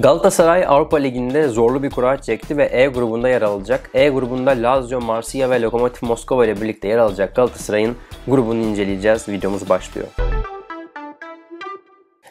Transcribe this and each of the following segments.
Galatasaray Avrupa Ligi'nde zorlu bir kura çekti ve E grubunda yer alacak. E grubunda Lazio, Marsilya ve Lokomotiv Moskova ile birlikte yer alacak Galatasaray'ın grubunu inceleyeceğiz. Videomuz başlıyor.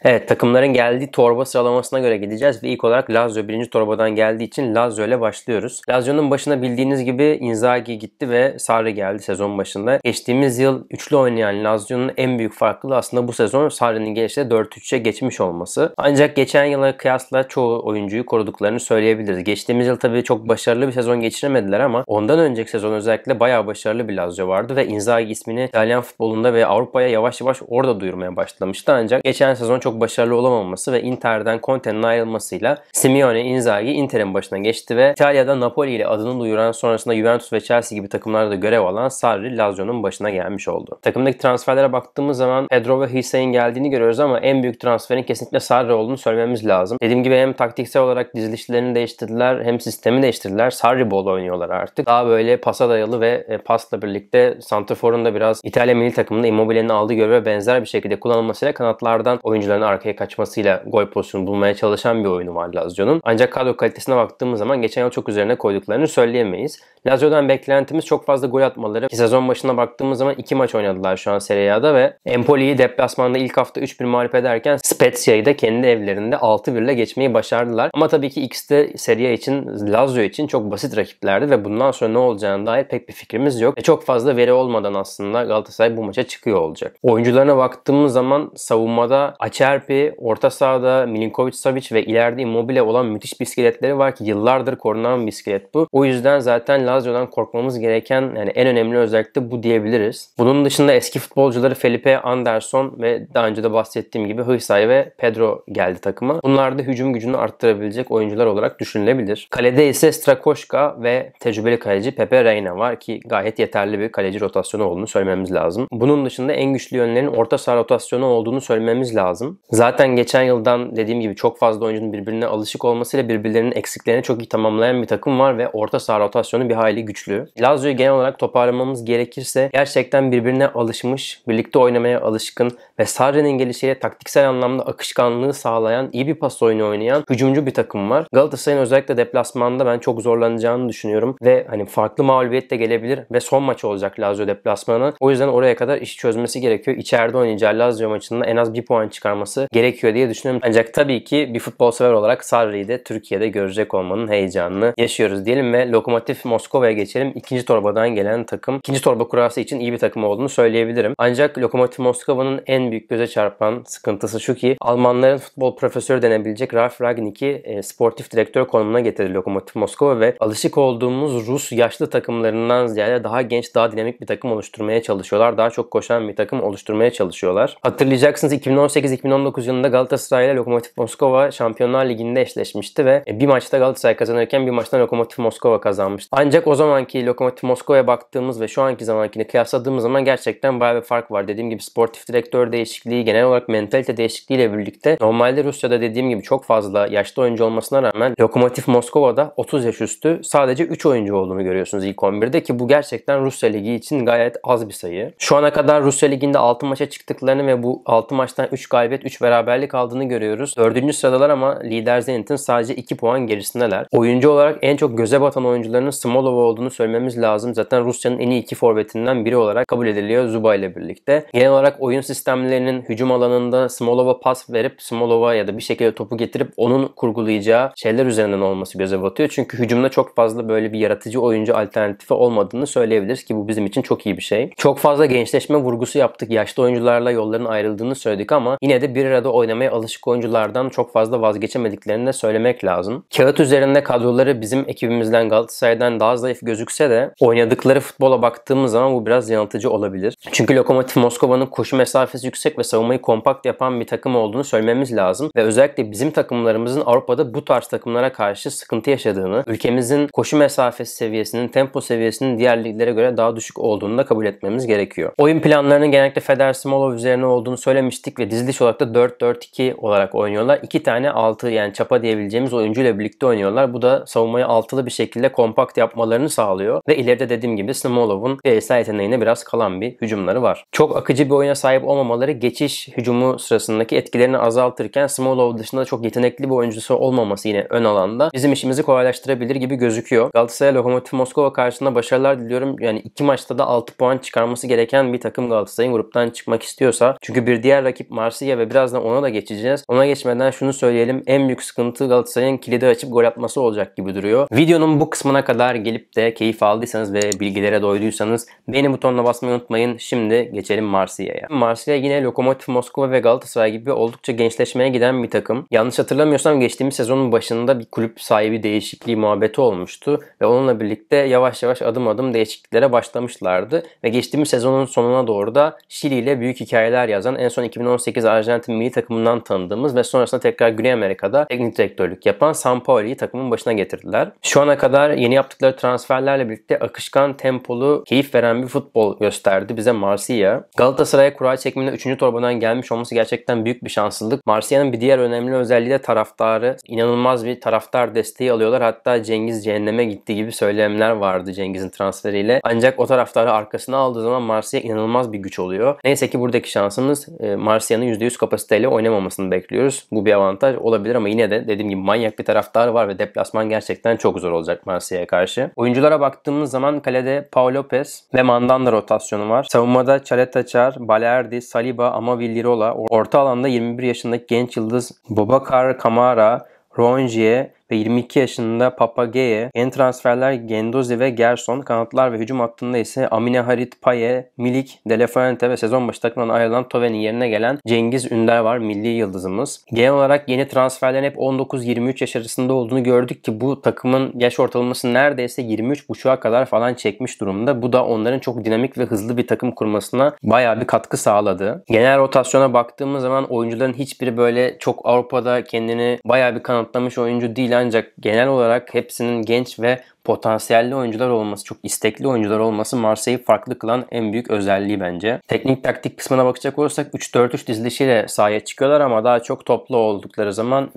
Evet takımların geldiği torba sıralamasına göre gideceğiz ve ilk olarak Lazio birinci torbadan geldiği için Lazio ile başlıyoruz. Lazio'nun başına bildiğiniz gibi Inzaghi gitti ve Sarri geldi sezon başında. Geçtiğimiz yıl üçlü oynayan Lazio'nun en büyük farklılığı aslında bu sezon Sarri'nin gelişte 4-3'e geçmiş olması. Ancak geçen yıla kıyasla çoğu oyuncuyu koruduklarını söyleyebiliriz. Geçtiğimiz yıl tabii çok başarılı bir sezon geçiremediler ama ondan önceki sezon özellikle bayağı başarılı bir Lazio vardı ve Inzaghi ismini İtalyan futbolunda ve Avrupa'ya yavaş yavaş orada duyurmaya başlamıştı ancak geçen sezon çok çok başarılı olamaması ve Inter'den Conte'nin ayrılmasıyla Simeone Inzaghi Inter'in başına geçti ve İtalya'da Napoli ile adını duyuran sonrasında Juventus ve Chelsea gibi takımlarda görev alan Sarri Lazio'nun başına gelmiş oldu. Takımdaki transferlere baktığımız zaman Pedro ve Hüseyin geldiğini görüyoruz ama en büyük transferin kesinlikle Sarri olduğunu söylememiz lazım. Dediğim gibi hem taktiksel olarak dizilişlerini değiştirdiler hem sistemi değiştirdiler. Sarri bol oynuyorlar artık. Daha böyle pasa dayalı ve e, pasla birlikte Santrafor'un da biraz İtalya milli takımında Immobile'nin aldığı göreve benzer bir şekilde kullanılmasıyla kanatlardan oyuncuların arkaya kaçmasıyla gol pozisyonu bulmaya çalışan bir oyunu var Lazio'nun. Ancak kadro kalitesine baktığımız zaman geçen yıl çok üzerine koyduklarını söyleyemeyiz. Lazio'dan beklentimiz çok fazla gol atmaları. sezon başına baktığımız zaman iki maç oynadılar şu an Serie A'da ve Empoli'yi deplasmanda ilk hafta 3-1 mağlup ederken Spezia'yı da kendi evlerinde 6-1 ile geçmeyi başardılar. Ama tabii ki ikisi de Serie A için, Lazio için çok basit rakiplerdi ve bundan sonra ne olacağına dair pek bir fikrimiz yok. E çok fazla veri olmadan aslında Galatasaray bu maça çıkıyor olacak. Oyuncularına baktığımız zaman savunmada açar Serpi, orta sahada Milinkovic Savic ve ileride Immobile olan müthiş bisikletleri var ki yıllardır korunan bisiklet bu. O yüzden zaten Lazio'dan korkmamız gereken yani en önemli özellik de bu diyebiliriz. Bunun dışında eski futbolcuları Felipe Anderson ve daha önce de bahsettiğim gibi Hıysay ve Pedro geldi takıma. Bunlar da hücum gücünü arttırabilecek oyuncular olarak düşünülebilir. Kalede ise Strakoşka ve tecrübeli kaleci Pepe Reina var ki gayet yeterli bir kaleci rotasyonu olduğunu söylememiz lazım. Bunun dışında en güçlü yönlerin orta saha rotasyonu olduğunu söylememiz lazım. Zaten geçen yıldan dediğim gibi çok fazla oyuncunun birbirine alışık olmasıyla birbirlerinin eksiklerini çok iyi tamamlayan bir takım var ve orta saha rotasyonu bir hayli güçlü. Lazio'yu genel olarak toparlamamız gerekirse gerçekten birbirine alışmış, birlikte oynamaya alışkın ve Sarri'nin gelişiyle taktiksel anlamda akışkanlığı sağlayan, iyi bir pas oyunu oynayan hücumcu bir takım var. Galatasaray'ın özellikle deplasmanda ben çok zorlanacağını düşünüyorum ve hani farklı mağlubiyet de gelebilir ve son maç olacak Lazio deplasmanı. O yüzden oraya kadar iş çözmesi gerekiyor. İçeride oynayacağı Lazio maçında en az bir puan çıkarması olması gerekiyor diye düşünüyorum. Ancak tabii ki bir futbol sever olarak Sarri'yi de Türkiye'de görecek olmanın heyecanını yaşıyoruz diyelim ve Lokomotif Moskova'ya geçelim. İkinci torbadan gelen takım. ikinci torba kurası için iyi bir takım olduğunu söyleyebilirim. Ancak Lokomotiv Moskova'nın en büyük göze çarpan sıkıntısı şu ki Almanların futbol profesörü denebilecek Ralf Ragnick'i e, sportif direktör konumuna getirdi Lokomotiv Moskova ve alışık olduğumuz Rus yaşlı takımlarından ziyade daha genç, daha dinamik bir takım oluşturmaya çalışıyorlar. Daha çok koşan bir takım oluşturmaya çalışıyorlar. Hatırlayacaksınız 2018-2019 2019 yılında Galatasaray ile Lokomotiv Moskova Şampiyonlar Ligi'nde eşleşmişti ve e, bir maçta Galatasaray kazanırken bir maçta Lokomotiv Moskova kazanmıştı. Ancak o zamanki Lokomotiv Moskova'ya baktığımız ve şu anki zamankini kıyasladığımız zaman gerçekten bayağı bir fark var. Dediğim gibi sportif direktör değişikliği, genel olarak mentalite değişikliğiyle birlikte normalde Rusya'da dediğim gibi çok fazla yaşlı oyuncu olmasına rağmen Lokomotiv Moskova'da 30 yaş üstü sadece 3 oyuncu olduğunu görüyorsunuz ilk 11'de ki bu gerçekten Rusya Ligi için gayet az bir sayı. Şu ana kadar Rusya Ligi'nde 6 maça çıktıklarını ve bu 6 maçtan 3 galibiyet 3 beraberlik aldığını görüyoruz. 4. sıradalar ama lider Zenit'in sadece 2 puan gerisindeler. Oyuncu olarak en çok göze batan oyuncularının Smolov olduğunu söylememiz lazım. Zaten Rusya'nın en iyi iki forvetinden biri olarak kabul ediliyor Zuba ile birlikte. Genel olarak oyun sistemlerinin hücum alanında Smolov'a pas verip Smolov'a ya da bir şekilde topu getirip onun kurgulayacağı şeyler üzerinden olması göze batıyor. Çünkü hücumda çok fazla böyle bir yaratıcı oyuncu alternatifi olmadığını söyleyebiliriz ki bu bizim için çok iyi bir şey. Çok fazla gençleşme vurgusu yaptık. Yaşlı oyuncularla yolların ayrıldığını söyledik ama yine de bir arada oynamaya alışık oyunculardan çok fazla vazgeçemediklerini de söylemek lazım. Kağıt üzerinde kadroları bizim ekibimizden Galatasaray'dan daha zayıf gözükse de oynadıkları futbola baktığımız zaman bu biraz yanıltıcı olabilir. Çünkü Lokomotiv Moskova'nın koşu mesafesi yüksek ve savunmayı kompakt yapan bir takım olduğunu söylememiz lazım ve özellikle bizim takımlarımızın Avrupa'da bu tarz takımlara karşı sıkıntı yaşadığını, ülkemizin koşu mesafesi seviyesinin, tempo seviyesinin diğer liglere göre daha düşük olduğunu da kabul etmemiz gerekiyor. Oyun planlarının genellikle Feder Smolov üzerine olduğunu söylemiştik ve diziliş olarak da Çoğunlukla 4-4-2 olarak oynuyorlar. İki tane 6 yani çapa diyebileceğimiz oyuncuyla birlikte oynuyorlar. Bu da savunmayı altılı bir şekilde kompakt yapmalarını sağlıyor. Ve ileride dediğim gibi Smolov'un bireysel yeteneğine biraz kalan bir hücumları var. Çok akıcı bir oyuna sahip olmamaları geçiş hücumu sırasındaki etkilerini azaltırken Smolov dışında çok yetenekli bir oyuncusu olmaması yine ön alanda bizim işimizi kolaylaştırabilir gibi gözüküyor. Galatasaray Lokomotiv Moskova karşısında başarılar diliyorum. Yani iki maçta da 6 puan çıkarması gereken bir takım Galatasaray'ın gruptan çıkmak istiyorsa. Çünkü bir diğer rakip Marsilya ve bir Birazdan ona da geçeceğiz. Ona geçmeden şunu söyleyelim. En büyük sıkıntı Galatasaray'ın kilidi açıp gol atması olacak gibi duruyor. Videonun bu kısmına kadar gelip de keyif aldıysanız ve bilgilere doyduysanız beğeni butonuna basmayı unutmayın. Şimdi geçelim Marsilya'ya. Marsilya yine Lokomotiv Moskova ve Galatasaray gibi oldukça gençleşmeye giden bir takım. Yanlış hatırlamıyorsam geçtiğimiz sezonun başında bir kulüp sahibi değişikliği muhabbeti olmuştu ve onunla birlikte yavaş yavaş adım adım değişikliklere başlamışlardı ve geçtiğimiz sezonun sonuna doğru da Şili ile büyük hikayeler yazan en son 2018 Arjantin Arjantin milli takımından tanıdığımız ve sonrasında tekrar Güney Amerika'da teknik direktörlük yapan Sampaoli'yi takımın başına getirdiler. Şu ana kadar yeni yaptıkları transferlerle birlikte akışkan, tempolu, keyif veren bir futbol gösterdi bize Marsilya. Galatasaray'a kura çekiminde 3. torbadan gelmiş olması gerçekten büyük bir şanssızlık. Marsilya'nın bir diğer önemli özelliği de taraftarı. İnanılmaz bir taraftar desteği alıyorlar. Hatta Cengiz cehenneme gitti gibi söylemler vardı Cengiz'in transferiyle. Ancak o taraftarı arkasına aldığı zaman Marsilya inanılmaz bir güç oluyor. Neyse ki buradaki şansımız e, Marsilya'nın %100 kapasiteyle oynamamasını bekliyoruz. Bu bir avantaj olabilir ama yine de dediğim gibi manyak bir taraftar var ve deplasman gerçekten çok zor olacak Marsilya'ya karşı. Oyunculara baktığımız zaman kalede Paul Lopez ve Mandanda rotasyonu var. Savunmada Çaletaçar, Balerdi, Saliba, Amavillirola, orta alanda 21 yaşındaki genç yıldız Bobakar Kamara, Rongier ve 22 yaşında Papageye, en transferler Gendozi ve Gerson, kanatlar ve hücum hattında ise Amine Harit Paye, Milik, Delefuente ve sezon başı takımdan ayrılan Tove'nin yerine gelen Cengiz Ünder var milli yıldızımız. Genel olarak yeni transferlerin hep 19-23 yaş arasında olduğunu gördük ki bu takımın yaş ortalaması neredeyse 23.5'a kadar falan çekmiş durumda. Bu da onların çok dinamik ve hızlı bir takım kurmasına bayağı bir katkı sağladı. Genel rotasyona baktığımız zaman oyuncuların hiçbiri böyle çok Avrupa'da kendini bayağı bir kanıtlamış oyuncu değil ancak genel olarak hepsinin genç ve potansiyelli oyuncular olması, çok istekli oyuncular olması Marseille'yi farklı kılan en büyük özelliği bence. Teknik taktik kısmına bakacak olursak 3-4-3 dizilişiyle sahaya çıkıyorlar ama daha çok toplu oldukları zaman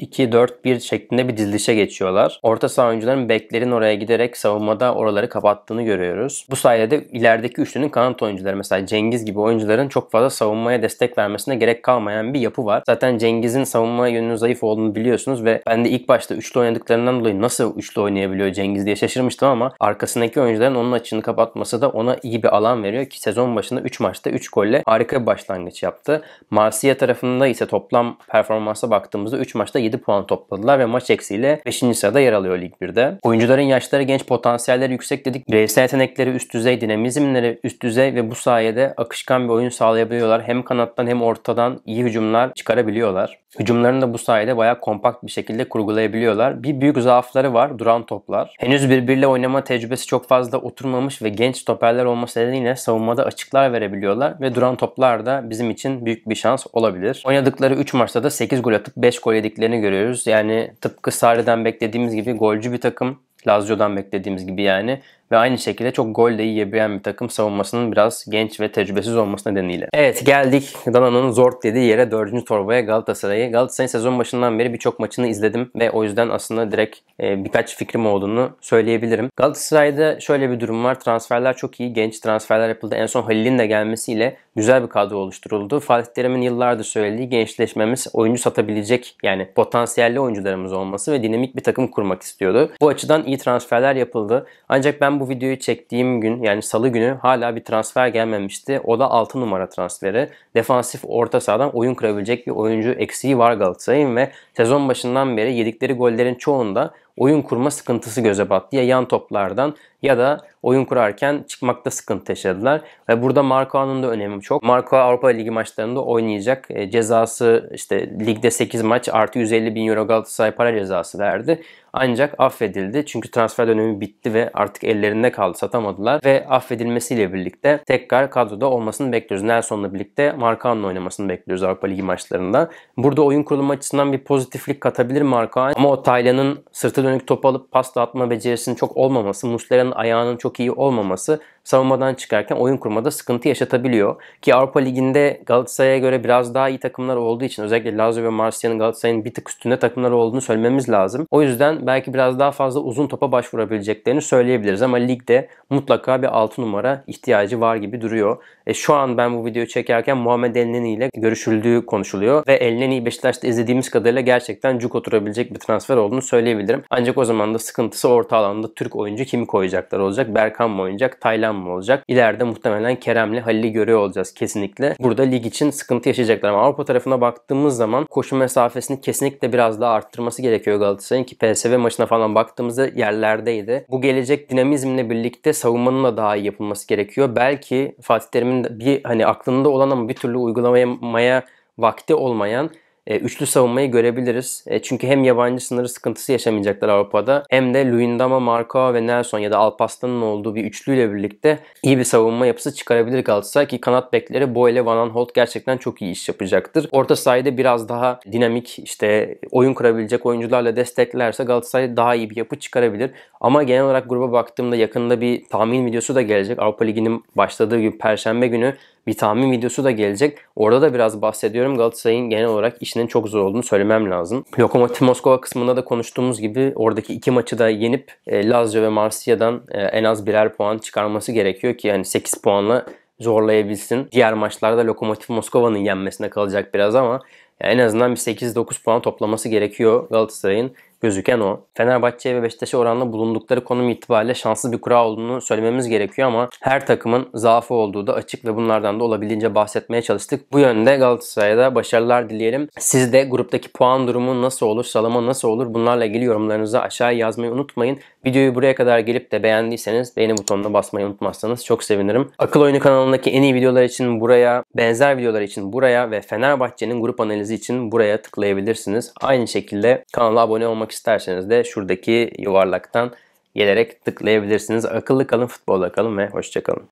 3-2-4-1 şeklinde bir dizilişe geçiyorlar. Orta saha oyuncuların beklerin oraya giderek savunmada oraları kapattığını görüyoruz. Bu sayede de ilerideki üçlünün kanat oyuncuları mesela Cengiz gibi oyuncuların çok fazla savunmaya destek vermesine gerek kalmayan bir yapı var. Zaten Cengiz'in savunma yönünün zayıf olduğunu biliyorsunuz ve ben de ilk baş başta üçlü oynadıklarından dolayı nasıl üçlü oynayabiliyor Cengiz diye şaşırmıştım ama arkasındaki oyuncuların onun açığını kapatması da ona iyi bir alan veriyor ki sezon başında 3 maçta 3 golle harika bir başlangıç yaptı. Marsilya tarafında ise toplam performansa baktığımızda 3 maçta 7 puan topladılar ve maç eksiğiyle 5. sırada yer alıyor Lig 1'de. Oyuncuların yaşları genç, potansiyelleri yüksek dedik. Bireysel yetenekleri üst düzey, dinamizmleri üst düzey ve bu sayede akışkan bir oyun sağlayabiliyorlar. Hem kanattan hem ortadan iyi hücumlar çıkarabiliyorlar. Hücumlarını da bu sayede bayağı kompakt bir şekilde kurgulayabiliyorlar oynayabiliyorlar. Bir büyük zaafları var duran toplar. Henüz birbirle oynama tecrübesi çok fazla oturmamış ve genç stoperler olması nedeniyle savunmada açıklar verebiliyorlar ve duran toplar da bizim için büyük bir şans olabilir. Oynadıkları 3 maçta da 8 gol atıp 5 gol yediklerini görüyoruz. Yani tıpkı Sarri'den beklediğimiz gibi golcü bir takım. Lazio'dan beklediğimiz gibi yani ve aynı şekilde çok gol de yiyebilen bir takım savunmasının biraz genç ve tecrübesiz olması nedeniyle. Evet geldik Dana'nın zor dediği yere 4. torbaya Galatasaray'ı. Galatasaray sezon başından beri birçok maçını izledim ve o yüzden aslında direkt e, birkaç fikrim olduğunu söyleyebilirim. Galatasaray'da şöyle bir durum var. Transferler çok iyi. Genç transferler yapıldı. En son Halil'in de gelmesiyle güzel bir kadro oluşturuldu. Fatih Terim'in yıllardır söylediği gençleşmemiz oyuncu satabilecek yani potansiyelli oyuncularımız olması ve dinamik bir takım kurmak istiyordu. Bu açıdan iyi transferler yapıldı. Ancak ben bu bu videoyu çektiğim gün yani salı günü hala bir transfer gelmemişti. O da 6 numara transferi. Defansif orta sahadan oyun kırabilecek bir oyuncu eksiği var Galatasaray'ın ve sezon başından beri yedikleri gollerin çoğunda oyun kurma sıkıntısı göze battı. Ya yan toplardan ya da oyun kurarken çıkmakta sıkıntı yaşadılar. Ve burada Marco'nun da önemi çok. Marco Avrupa Ligi maçlarında oynayacak. E, cezası işte ligde 8 maç artı 150 bin euro Galatasaray para cezası verdi. Ancak affedildi çünkü transfer dönemi bitti ve artık ellerinde kaldı satamadılar ve affedilmesiyle birlikte tekrar kadroda olmasını bekliyoruz. Nelson'la birlikte Markaan'la oynamasını bekliyoruz Avrupa Ligi maçlarında. Burada oyun kurulumu açısından bir pozitiflik katabilir Markaan ama o Taylan'ın sırtı dönük top alıp pas atma becerisinin çok olmaması, Muslera'nın ayağının çok iyi olmaması savunmadan çıkarken oyun kurmada sıkıntı yaşatabiliyor. Ki Avrupa Ligi'nde Galatasaray'a göre biraz daha iyi takımlar olduğu için özellikle Lazio ve Marsilya'nın Galatasaray'ın bir tık üstünde takımlar olduğunu söylememiz lazım. O yüzden belki biraz daha fazla uzun topa başvurabileceklerini söyleyebiliriz ama ligde mutlaka bir 6 numara ihtiyacı var gibi duruyor. E, şu an ben bu videoyu çekerken Muhammed Elneni ile görüşüldüğü konuşuluyor ve Elneni Beşiktaş'ta izlediğimiz kadarıyla gerçekten cuk oturabilecek bir transfer olduğunu söyleyebilirim. Ancak o zaman da sıkıntısı orta alanda Türk oyuncu kimi koyacaklar olacak. Berkan mı oynayacak? Taylan Kerem mi olacak? İleride muhtemelen Kerem'le Halil'i görüyor olacağız kesinlikle. Burada lig için sıkıntı yaşayacaklar ama Avrupa tarafına baktığımız zaman koşu mesafesini kesinlikle biraz daha arttırması gerekiyor Galatasaray'ın ki PSV maçına falan baktığımızda yerlerdeydi. Bu gelecek dinamizmle birlikte savunmanın da daha iyi yapılması gerekiyor. Belki Fatih Terim'in bir hani aklında olan ama bir türlü uygulamaya vakti olmayan e, üçlü savunmayı görebiliriz. E, çünkü hem yabancı sınırı sıkıntısı yaşamayacaklar Avrupa'da hem de Luyendama, Marco ve Nelson ya da Alpasta'nın olduğu bir üçlüyle birlikte iyi bir savunma yapısı çıkarabilir Galatasaray ki kanat bekleri Boyle, ile Van Aanholt gerçekten çok iyi iş yapacaktır. Orta sahada biraz daha dinamik işte oyun kurabilecek oyuncularla desteklerse Galatasaray daha iyi bir yapı çıkarabilir. Ama genel olarak gruba baktığımda yakında bir tahmin videosu da gelecek. Avrupa Ligi'nin başladığı gün Perşembe günü bir tahmin videosu da gelecek. Orada da biraz bahsediyorum. Galatasaray'ın genel olarak işinin çok zor olduğunu söylemem lazım. Lokomotiv Moskova kısmında da konuştuğumuz gibi oradaki iki maçı da yenip e, Lazio ve Marsilya'dan e, en az birer puan çıkarması gerekiyor ki yani 8 puanla zorlayabilsin. Diğer maçlarda Lokomotiv Moskova'nın yenmesine kalacak biraz ama en azından bir 8-9 puan toplaması gerekiyor Galatasaray'ın gözüken o. Fenerbahçe ve Beşiktaş'a oranla bulundukları konum itibariyle şanssız bir kura olduğunu söylememiz gerekiyor ama her takımın zaafı olduğu da açık ve bunlardan da olabildiğince bahsetmeye çalıştık. Bu yönde Galatasaray'da başarılar dileyelim. Siz de gruptaki puan durumu nasıl olur, salama nasıl olur bunlarla ilgili yorumlarınızı aşağıya yazmayı unutmayın. Videoyu buraya kadar gelip de beğendiyseniz beğeni butonuna basmayı unutmazsanız çok sevinirim. Akıl Oyunu kanalındaki en iyi videolar için buraya, benzer videolar için buraya ve Fenerbahçe'nin grup analizi için buraya tıklayabilirsiniz. Aynı şekilde kanala abone olmak isterseniz de şuradaki yuvarlaktan gelerek tıklayabilirsiniz. Akıllı kalın, futbolda kalın ve hoşçakalın.